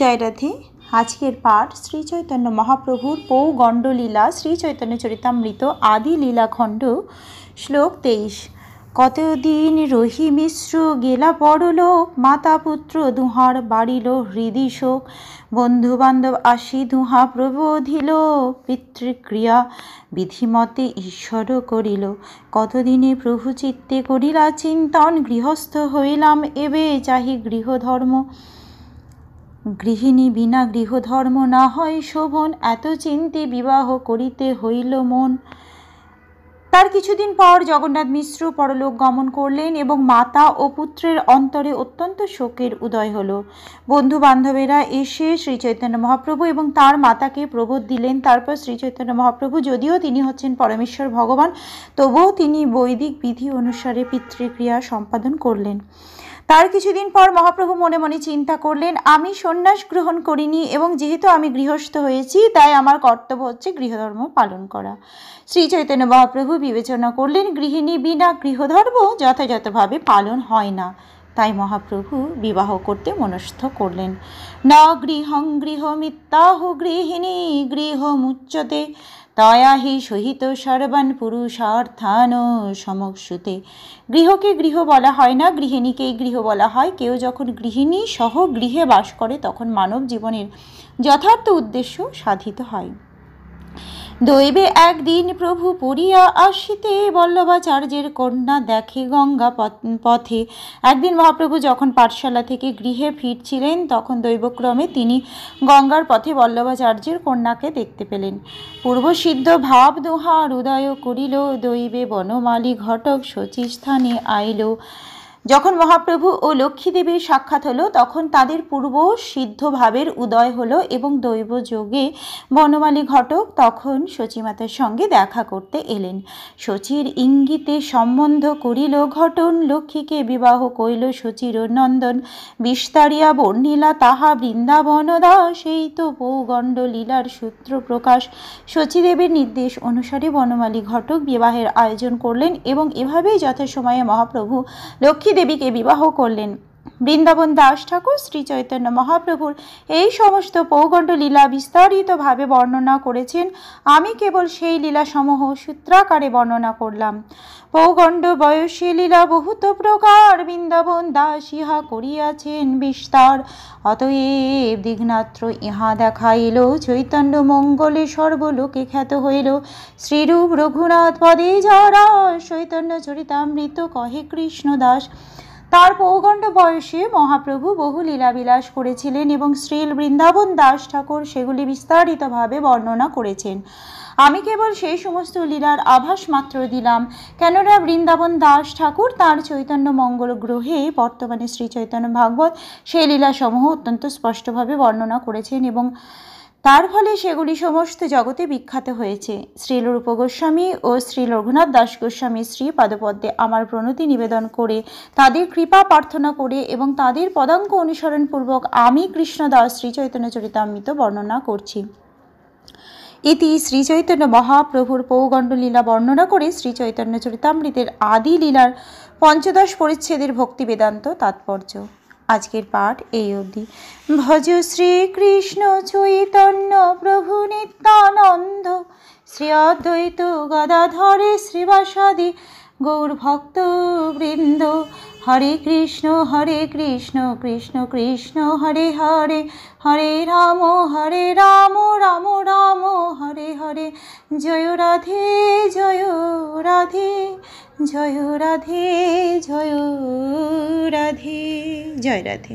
জয়রাধে আজকের পাঠ শ্রী চৈতন্য মহাপ্রভুর পৌ গণ্ডলীলা শ্রী চৈতন্য চরিতামৃত আদি লীলাখণ্ড শ্লোক তেইশ কতদিন রহি মিশ্র গেলা পরলোক মাতা পুত্র দুহার বাড়িল হৃদি শোক বন্ধুবান্ধব আসি দুহা প্রবোধিল পিতৃক্রিয়া বিধিমতে ঈশ্বর করিল কতদিনে প্রভু চিত্তে করিলা চিন্তন গৃহস্থ হইলাম এবে চাহি গৃহধর্ম গৃহিণী বিনা গৃহধর্ম না হয় শোভন এত চিন্তে বিবাহ করিতে হইল মন তার কিছুদিন পর জগন্নাথ মিশ্র পরলোক গমন করলেন এবং মাতা ও পুত্রের অন্তরে অত্যন্ত শোকের উদয় হল বন্ধু বান্ধবেরা এসে শ্রী চৈতন্য মহাপ্রভু এবং তার মাতাকে প্রবোধ দিলেন তারপর শ্রী চৈতন্য মহাপ্রভু যদিও তিনি হচ্ছেন পরমেশ্বর ভগবান তবুও তিনি বৈদিক বিধি অনুসারে পিতৃক্রিয়া সম্পাদন করলেন তার কিছুদিন পর মহাপ্রভু মনে মনে চিন্তা করলেন আমি সন্ন্যাস গ্রহণ করিনি এবং যেহেতু আমি গৃহস্থ হয়েছি তাই আমার কর্তব্য হচ্ছে গৃহধর্ম পালন করা শ্রী চৈতন্য মহাপ্রভু বিবেচনা করলেন গৃহিণী বিনা গৃহধর্ম যথাযথভাবে পালন হয় না তাই মহাপ্রভু বিবাহ করতে মনস্থ করলেন না গৃহং গৃহমিত্যাহ গৃহিণী গৃহমুচ্চতে তয়া সহিত সর্বান পুরুষার্থান সমক্ষুতে গৃহকে গৃহ বলা হয় না গৃহিণীকেই গৃহ বলা হয় কেউ যখন গৃহিণী সহ গৃহে বাস করে তখন মানব জীবনের যথার্থ উদ্দেশ্য সাধিত হয় দৈবে একদিন প্রভু পুরিয়া আসিতে বল্লভাচার্যের কন্যা দেখে গঙ্গা পথে একদিন মহাপ্রভু যখন পাঠশালা থেকে গৃহে ফিরছিলেন তখন দৈবক্রমে তিনি গঙ্গার পথে বল্লভাচার্যের কন্যাকে দেখতে পেলেন পূর্বসিদ্ধ ভাব দোহার উদয় করিল দৈবে বনমালী ঘটক শচীস্থানে আইল যখন মহাপ্রভু ও লক্ষ্মীদেবীর সাক্ষাৎ হলো তখন তাদের পূর্ব সিদ্ধ ভাবের উদয় হলো এবং দৈব যোগে বনমালী ঘটক তখন শচীমাতার সঙ্গে দেখা করতে এলেন শচীর ইঙ্গিতে সম্বন্ধ করিল ঘটন লক্ষ্মীকে বিবাহ কইল শচীর নন্দন বিস্তারিয়া বর্ণিলা তাহা বৃন্দাবন সেই তো পৌগণ্ড লীলার সূত্র প্রকাশ শচীদেবীর নির্দেশ অনুসারে বনমালী ঘটক বিবাহের আয়োজন করলেন এবং এভাবেই যথাসময়ে মহাপ্রভু লক্ষ্মী দেবীকে বিবাহ করলেন বৃন্দাবন দাস ঠাকুর শ্রী চৈতন্য মহাপ্রভুর এই সমস্ত পৌগণ্ড লীলা বিস্তারিতভাবে বর্ণনা করেছেন আমি কেবল সেই লীলাসমূহ সূত্রাকারে বর্ণনা করলাম পৌগণ্ড বয়সী লীলা বহুত প্রকার বৃন্দাবন দাস ইহা করিয়াছেন বিস্তার অতএব দিঘ্নাত্র ইহা দেখাইল চৈতন্য মঙ্গলে সর্বলোকে খ্যাত হইল শ্রীরূপ রঘুনাথ পদে যারা চৈতন্য চরিতামৃত কহে কৃষ্ণ দাস তার পৌগণ্ড বয়সে মহাপ্রভু বহু লীলাবিলাস করেছিলেন এবং শ্রীল বৃন্দাবন দাস ঠাকুর সেগুলি বিস্তারিতভাবে বর্ণনা করেছেন আমি কেবল সেই সমস্ত লীলার আভাস মাত্র দিলাম কেননা বৃন্দাবন দাস ঠাকুর তার চৈতন্য মঙ্গল গ্রহে বর্তমানে শ্রী চৈতন্য ভাগবত সেই লীলাসমূহ অত্যন্ত স্পষ্টভাবে বর্ণনা করেছেন এবং তার ফলে সেগুলি সমস্ত জগতে বিখ্যাত হয়েছে শ্রী রূপ গোস্বামী ও শ্রী রঘুনাথ দাস গোস্বামী শ্রী পাদপদ্মে আমার প্রণতি নিবেদন করে তাদের কৃপা প্রার্থনা করে এবং তাদের পদাঙ্ক অনুসরণপূর্বক আমি কৃষ্ণদাস শ্রী চৈতন্য চরিতামৃত বর্ণনা করছি ইতি শ্রীচৈতন্য মহাপ্রভুর পৌগণ্ডলীলা বর্ণনা করে শ্রীচৈতন্য চরিতামৃতের আদি লীলার পঞ্চদশ পরিচ্ছেদের ভক্তি বেদান্ত তাৎপর্য আজকের পাঠ এই অবধি ভজ শ্রীকৃষ্ণ চৈতন্য প্রভু নিত্যানন্দ শ্রী অদ্বৈত গদাধরে শ্রীবাসাদি গৌরভক্ত বৃন্দ হরে কৃষ্ণ হরে কৃষ্ণ কৃষ্ণ কৃষ্ণ হরে হরে হরে রাম হরে রাম রাম রাম হরে হরে জয় রাধে জয় রাধে জয় রাধে জয় রাধে জয় রাধে